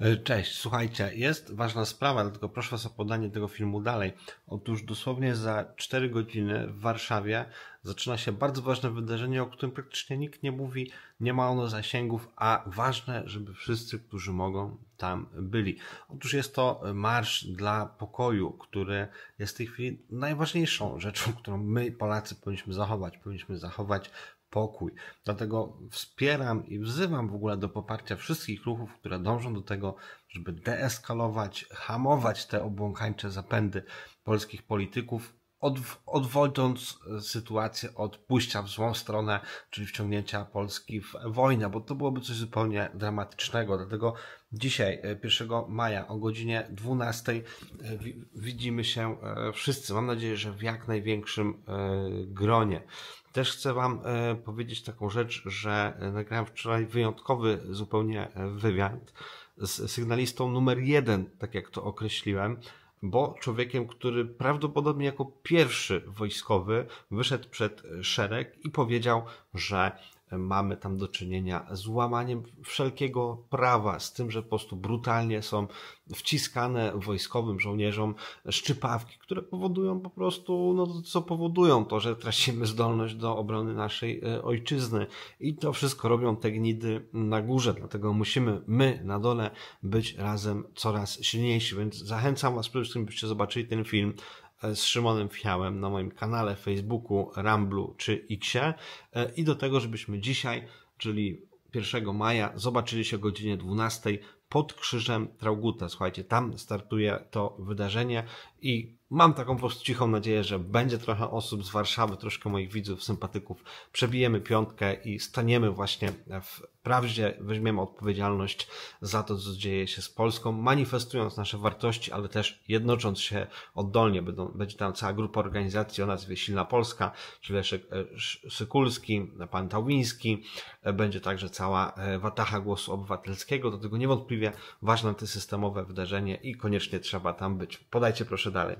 E, cześć, słuchajcie, jest ważna sprawa, dlatego proszę Was o podanie tego filmu dalej. Otóż dosłownie za 4 godziny w Warszawie zaczyna się bardzo ważne wydarzenie, o którym praktycznie nikt nie mówi, nie ma ono zasięgów, a ważne, żeby wszyscy, którzy mogą, tam byli. Otóż jest to Marsz dla Pokoju, który jest w tej chwili najważniejszą rzeczą, którą my, Polacy, powinniśmy zachować. Powinniśmy zachować pokój. Dlatego wspieram i wzywam w ogóle do poparcia wszystkich ruchów, które dążą do tego, żeby deeskalować, hamować te obłąkańcze zapędy polskich polityków, odw odwodząc e, sytuację od pójścia w złą stronę, czyli wciągnięcia Polski w wojnę, bo to byłoby coś zupełnie dramatycznego. Dlatego dzisiaj, 1 e, maja o godzinie 12 e, widzimy się wszyscy. Mam nadzieję, że w jak największym gronie. Też chcę Wam powiedzieć taką rzecz, że nagrałem wczoraj wyjątkowy zupełnie wywiad z sygnalistą numer jeden, tak jak to określiłem bo człowiekiem, który prawdopodobnie jako pierwszy wojskowy wyszedł przed szereg i powiedział, że mamy tam do czynienia z łamaniem wszelkiego prawa, z tym, że po prostu brutalnie są wciskane wojskowym żołnierzom szczypawki, które powodują po prostu, no co powodują to, że tracimy zdolność do obrony naszej e, ojczyzny. I to wszystko robią te gnidy na górze, dlatego musimy my na dole być razem coraz silniejsi. Więc zachęcam Was przede wszystkim, byście zobaczyli ten film. E, z Szymonem Fiałem na moim kanale, Facebooku, Ramblu czy Xie e, i do tego, żebyśmy dzisiaj, czyli 1 maja, zobaczyli się o godzinie 12 pod krzyżem Trauguta. Słuchajcie, tam startuje to wydarzenie i mam taką po prostu cichą nadzieję, że będzie trochę osób z Warszawy, troszkę moich widzów, sympatyków. Przebijemy piątkę i staniemy właśnie w prawdzie, weźmiemy odpowiedzialność za to, co dzieje się z Polską, manifestując nasze wartości, ale też jednocząc się oddolnie. Będą, będzie tam cała grupa organizacji o nazwie Silna Polska, czyli e, Sykulski, pan Tałwiński, e, będzie także cała e, watacha głosu obywatelskiego, do tego niewątpliwie niewątpliwie ważne antysystemowe wydarzenie i koniecznie trzeba tam być. Podajcie proszę dalej.